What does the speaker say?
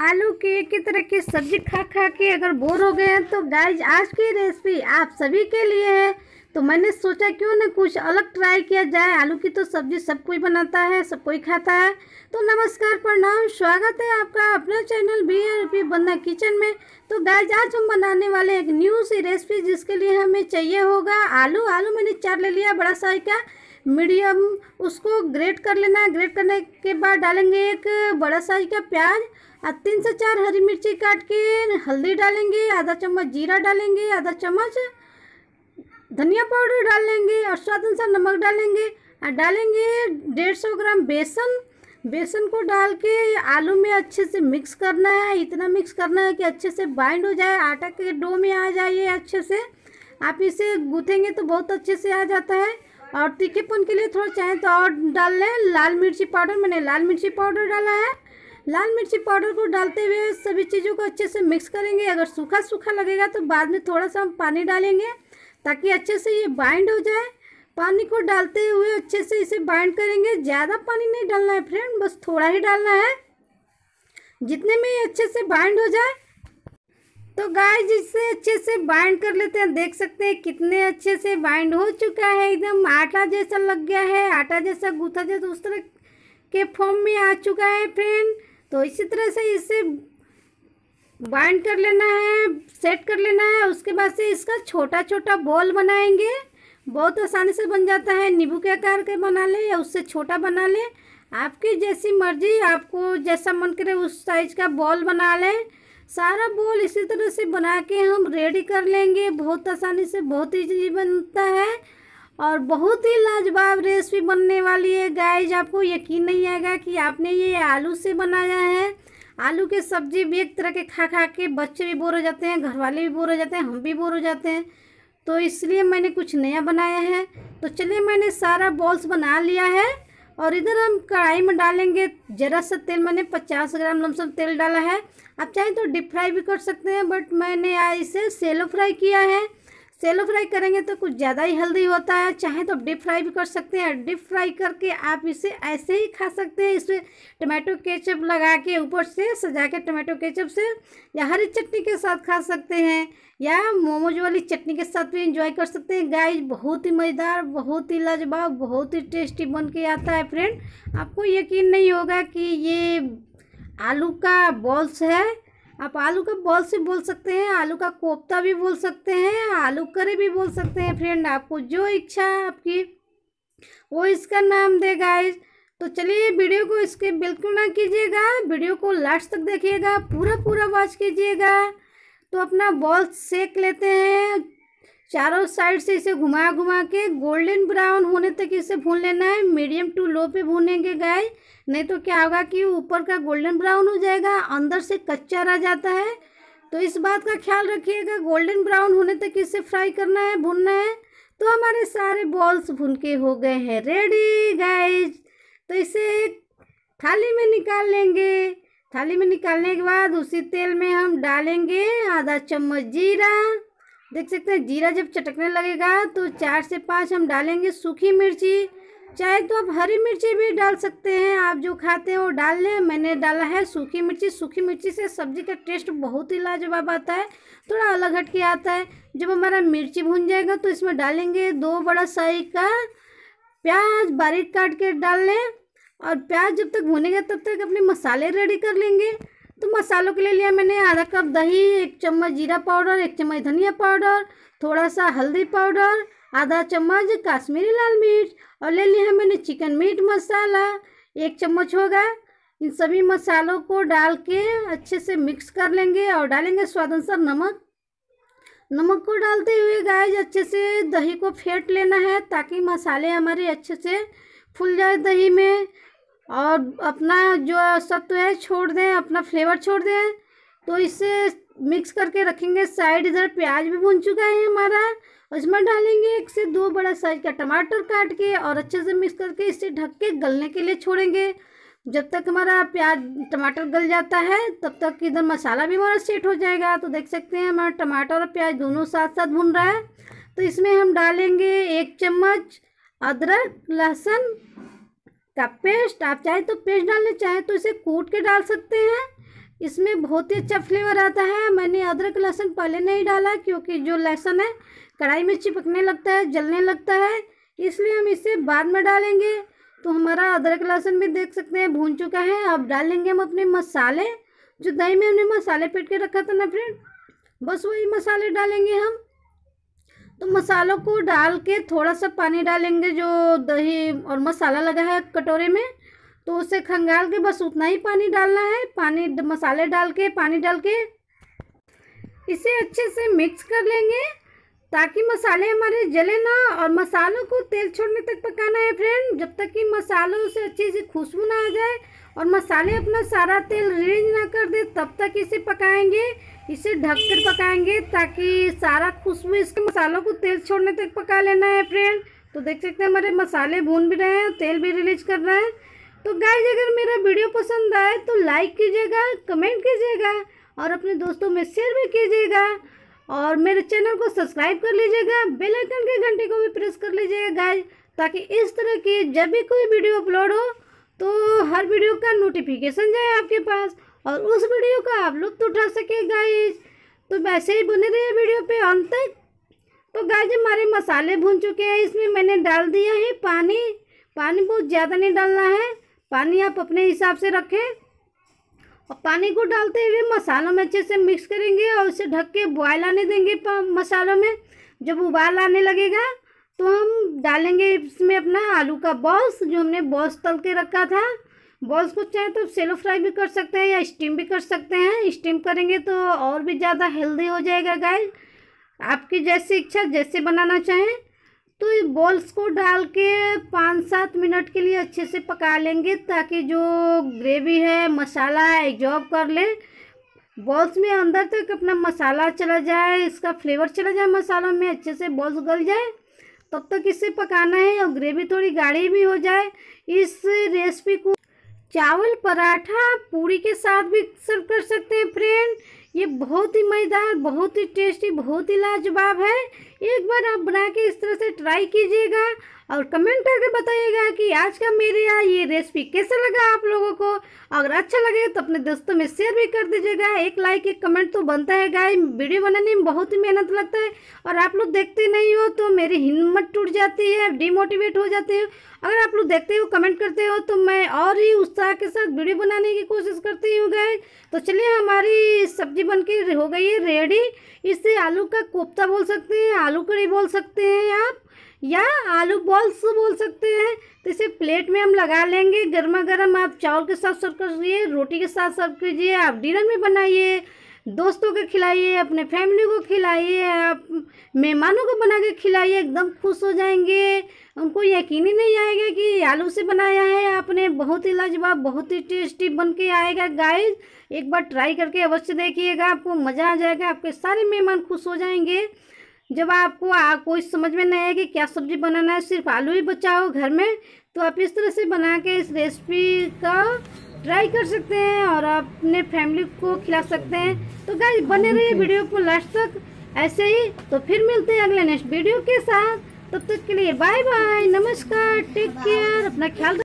आलू के एक ही तरह की सब्जी खा खा के अगर बोर हो गए हैं तो गाइज आज की रेसिपी आप सभी के लिए है तो मैंने सोचा क्यों ना कुछ अलग ट्राई किया जाए आलू की तो सब्जी सब कोई बनाता है सब कोई खाता है तो नमस्कार प्रणाम स्वागत है आपका अपने चैनल बी आर पी बंदा किचन में तो गाइज आज हम बनाने वाले एक न्यू सी रेसिपी जिसके लिए हमें चाहिए होगा आलू आलू मैंने चार ले लिया बड़ा साइज का मीडियम उसको ग्रेट कर लेना है ग्रेट करने के बाद डालेंगे एक बड़ा साइज का प्याज और तीन से चार हरी मिर्ची काट के हल्दी डालेंगे आधा चम्मच जीरा डालेंगे आधा चम्मच धनिया पाउडर डाल लेंगे और स्वाद अनुसार नमक डालेंगे और डालेंगे डेढ़ सौ ग्राम बेसन बेसन को डाल के आलू में अच्छे से मिक्स करना है इतना मिक्स करना है कि अच्छे से बाइंड हो जाए आटा के डो में आ जाइए अच्छे से आप इसे गूँथेंगे तो बहुत अच्छे से आ जाता है और तीखेपन के लिए थोड़ा चाहे तो और डाल लें लाल मिर्ची पाउडर मैंने लाल मिर्ची पाउडर डाला है लाल मिर्ची पाउडर को डालते हुए सभी चीज़ों को अच्छे से मिक्स करेंगे अगर सूखा सूखा लगेगा तो बाद में थोड़ा सा हम पानी डालेंगे ताकि अच्छे से ये बाइंड हो जाए पानी को डालते हुए अच्छे से इसे बाइंड करेंगे ज़्यादा पानी नहीं डालना है फ्रेंड बस थोड़ा ही डालना है जितने में ये अच्छे से बाइंड हो जाए तो गाइस जिससे अच्छे से बाइंड कर लेते हैं देख सकते हैं कितने अच्छे से बाइंड हो चुका है एकदम आटा जैसा लग गया है आटा जैसा गूथा जैसा उस तरह के फॉर्म में आ चुका है फ्रेंड तो इसी तरह से इसे बाइंड कर लेना है सेट कर लेना है उसके बाद से इसका छोटा छोटा बॉल बनाएंगे बहुत आसानी से बन जाता है नींबू के आकार के बना ले या उससे छोटा बना ले आपकी जैसी मर्जी आपको जैसा मन करे उस साइज का बॉल बना लें सारा बोल इसी तरह से बना के हम रेडी कर लेंगे बहुत आसानी से बहुत ईजी बनता है और बहुत ही लाजवाब रेसिपी बनने वाली है गाइज आपको यकीन नहीं आएगा कि आपने ये आलू से बनाया है आलू के सब्जी भी एक तरह के खा खा के बच्चे भी बोर हो जाते हैं घर वाले भी बोर हो जाते हैं हम भी बोर हो जाते हैं तो इसलिए मैंने कुछ नया बनाया है तो चलिए मैंने सारा बॉल्स बना लिया है और इधर हम कढ़ाई में डालेंगे ज़रा सा तेल मैंने पचास ग्राम लमसम तेल डाला है आप चाहें तो डीप फ्राई भी कर सकते हैं बट मैंने इसे सेलो फ्राई किया है सेलो फ्राई करेंगे तो कुछ ज़्यादा ही हेल्दी होता है चाहे तो डीप फ्राई भी कर सकते हैं डीप फ्राई करके आप इसे ऐसे ही खा सकते हैं इसमें टमाटो केचप लगा के ऊपर से सजा के टमाटो केचप से या हरी चटनी के साथ खा सकते हैं या मोमोज वाली चटनी के साथ भी इंजॉय कर सकते हैं गाय बहुत ही मज़ेदार बहुत ही लाजवाब बहुत ही टेस्टी बन के आता है फ्रेंड आपको यकीन नहीं होगा कि ये आलू का बॉल्स है आप आलू का बॉल से बोल सकते हैं आलू का कोफ्ता भी बोल सकते हैं आलू करे भी बोल सकते हैं फ्रेंड आपको जो इच्छा है आपकी वो इसका नाम दे गाइज तो चलिए वीडियो को इसके बिल्कुल ना कीजिएगा वीडियो को लास्ट तक देखिएगा पूरा पूरा वॉच कीजिएगा तो अपना बॉल सेक लेते हैं चारों साइड से इसे घुमा घुमा के गोल्डन ब्राउन होने तक इसे भून लेना है मीडियम टू लो पे भूनेंगे गाय नहीं तो क्या होगा कि ऊपर का गोल्डन ब्राउन हो जाएगा अंदर से कच्चा रह जाता है तो इस बात का ख्याल रखिएगा गोल्डन ब्राउन होने तक इसे फ्राई करना है भूनना है तो हमारे सारे बॉल्स भून के हो गए हैं रेडी गाइज तो इसे एक थाली में निकाल लेंगे थाली में निकालने के बाद उसी तेल में हम डालेंगे आधा चम्मच जीरा देख सकते हैं जीरा जब चटकने लगेगा तो चार से पाँच हम डालेंगे सूखी मिर्ची चाहे तो आप हरी मिर्ची भी डाल सकते हैं आप जो खाते हैं वो डाल लें मैंने डाला है सूखी मिर्ची सूखी मिर्ची से सब्ज़ी का टेस्ट बहुत ही लाजवाब आता है थोड़ा अलग हट के आता है जब हमारा मिर्ची भून जाएगा तो इसमें डालेंगे दो बड़ा साई का प्याज बारीक काट के डाल लें और प्याज जब तक भुनेगा तब तक अपने मसाले रेडी कर लेंगे तो मसालों के लिए लिया मैंने आधा कप दही एक चम्मच जीरा पाउडर एक चम्मच धनिया पाउडर थोड़ा सा हल्दी पाउडर आधा चम्मच काश्मीरी लाल मिर्च और ले लिया मैंने चिकन मीट मसाला एक चम्मच होगा इन सभी मसालों को डाल के अच्छे से मिक्स कर लेंगे और डालेंगे स्वाद अनुसार नमक नमक को डालते हुए गाय अच्छे से दही को फेंट लेना है ताकि मसाले हमारे अच्छे से फूल जाए दही में और अपना जो सत्व है छोड़ दें अपना फ्लेवर छोड़ दें तो इसे मिक्स करके रखेंगे साइड इधर प्याज भी भून चुका है हमारा उसमें डालेंगे एक से दो बड़ा साइज का टमाटर काट के और अच्छे से मिक्स करके इसे ढक के गलने के लिए छोड़ेंगे जब तक हमारा प्याज टमाटर गल जाता है तब तक इधर मसाला भी हमारा सेट हो जाएगा तो देख सकते हैं हमारा टमाटर और प्याज दोनों साथ साथ भुन रहा है तो इसमें हम डालेंगे एक चम्मच अदरक लहसुन का पेस्ट आप चाहे तो पेस्ट लें चाहे तो इसे कूट के डाल सकते हैं इसमें बहुत ही अच्छा फ्लेवर आता है मैंने अदरक लहसुन पहले नहीं डाला क्योंकि जो लहसुन है कढ़ाई में चिपकने लगता है जलने लगता है इसलिए हम इसे बाद में डालेंगे तो हमारा अदरक लहसुन भी देख सकते हैं भून चुका है अब डालेंगे हम अपने मसाले जो दही में हमने मसाले पेट के रखा था ना फ्रेंड बस वही मसाले डालेंगे हम तो मसालों को डाल के थोड़ा सा पानी डालेंगे जो दही और मसाला लगा है कटोरे में तो उसे खंगाल के बस उतना ही पानी डालना है पानी मसाले डाल के पानी डाल के इसे अच्छे से मिक्स कर लेंगे ताकि मसाले हमारे जले ना और मसालों को तेल छोड़ने तक पकाना है फ्रेंड जब तक कि मसालों से अच्छी सी खुशबू ना आ जाए और मसाले अपना सारा तेल रेंज ना कर दे तब तक इसे पकाएंगे इसे ढक कर पकाएंगे ताकि सारा खुशबू इसके मसालों को तेल छोड़ने तक पका लेना है फ्रेंड तो देख सकते हैं हमारे मसाले भून भी रहे हैं और तेल भी रिलीज कर रहे हैं तो गाइज अगर मेरा वीडियो पसंद आए तो लाइक कीजिएगा कमेंट कीजिएगा और अपने दोस्तों में शेयर भी कीजिएगा और मेरे चैनल को सब्सक्राइब कर लीजिएगा बेल आइकन के घंटे को भी प्रेस कर लीजिएगा गाइज ताकि इस तरह की जब भी कोई वीडियो अपलोड हो तो हर वीडियो का नोटिफिकेशन जाए आपके पास और उस वीडियो का आप लुत्फ उठा सके गाइज तो वैसे ही बने रहिए वीडियो पे अंत तक तो गाइज हमारे मसाले भून चुके हैं इसमें मैंने डाल दिया है पानी पानी बहुत ज़्यादा नहीं डालना है पानी आप अपने हिसाब से रखें और पानी को डालते हुए मसालों में अच्छे से मिक्स करेंगे और उसे ढक के बॉयल आने देंगे मसालों में जब उबाल आने लगेगा तो हम डालेंगे इसमें अपना आलू का बॉल्स जो हमने बॉल्स तल के रखा था बॉल्स को चाहे तो सेलो फ्राई भी कर सकते हैं या स्टीम भी कर सकते हैं स्टीम करेंगे तो और भी ज़्यादा हेल्दी हो जाएगा गाय आपकी जैसी इच्छा जैसे बनाना चाहें तो ये बॉल्स को डाल के पाँच सात मिनट के लिए अच्छे से पका लेंगे ताकि जो ग्रेवी है मसाला एग्जॉर्ब कर ले बॉल्स में अंदर तक अपना मसाला चला जाए इसका फ्लेवर चला जाए मसाला में अच्छे से बॉल्स गल जाए तब तक इसे पकाना है और ग्रेवी थोड़ी गाढ़ी भी हो जाए इस रेसिपी को चावल पराठा पूरी के साथ भी सर्व कर सकते हैं फ्रेंड ये बहुत ही मज़ेदार बहुत ही टेस्टी बहुत ही लाजवाब है एक बार आप बना के इस तरह से ट्राई कीजिएगा और कमेंट करके बताइएगा कि आज का मेरे यहाँ ये रेसिपी कैसा लगा आप लोगों को अगर अच्छा लगे तो अपने दोस्तों में शेयर भी कर दीजिएगा एक लाइक एक कमेंट तो बनता है गाय वीडियो बनाने में बहुत ही मेहनत लगता है और आप लोग देखते नहीं हो तो मेरी हिम्मत टूट जाती है डिमोटिवेट हो जाते हो अगर आप लोग देखते हो कमेंट करते हो तो मैं और ही उत्साह के साथ वीडियो बनाने की कोशिश करती हूँ गाय तो चलिए हमारी सब्जी बन के हो गई है रेडी इसे आलू का कोफ्ता बोल सकते हैं आलू कड़ी बोल सकते हैं आप या आलू बॉल्स बोल सकते हैं तो इसे प्लेट में हम लगा लेंगे गर्मा गर्म आप चावल के साथ सर्व करिए रोटी के साथ सर्व कीजिए आप डिनर में बनाइए दोस्तों को खिलाइए अपने फैमिली को खिलाइए आप मेहमानों को बना के खिलाइए एकदम खुश हो जाएंगे उनको यकीन ही नहीं आएगा कि आलू से बनाया है आपने बहुत ही लाजवाब बहुत ही टेस्टी बन के आएगा गाइस एक बार ट्राई करके अवश्य देखिएगा आपको मज़ा आ जाएगा आपके सारे मेहमान खुश हो जाएंगे जब आपको आ, कोई समझ में नहीं आए कि क्या सब्ज़ी बनाना है सिर्फ आलू ही बचाओ घर में तो आप इस तरह से बना के इस रेसिपी का ट्राई कर सकते हैं और अपने फैमिली को खिला सकते हैं तो गाइज बने रहिए वीडियो को लास्ट तक ऐसे ही तो फिर मिलते हैं अगले नेक्स्ट वीडियो के साथ तब तो तक के लिए बाय बाय नमस्कार टेक केयर अपना ख्याल